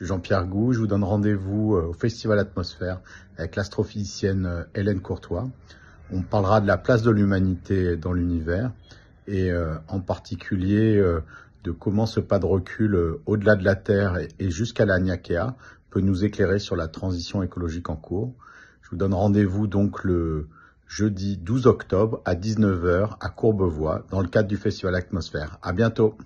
suis Jean-Pierre Gou, je vous donne rendez-vous euh, au Festival Atmosphère avec l'astrophysicienne euh, Hélène Courtois. On parlera de la place de l'humanité dans l'univers et euh, en particulier de comment ce pas de recul au-delà de la Terre et jusqu'à la Niakea peut nous éclairer sur la transition écologique en cours. Je vous donne rendez-vous donc le jeudi 12 octobre à 19h à Courbevoie dans le cadre du Festival Atmosphère. À bientôt!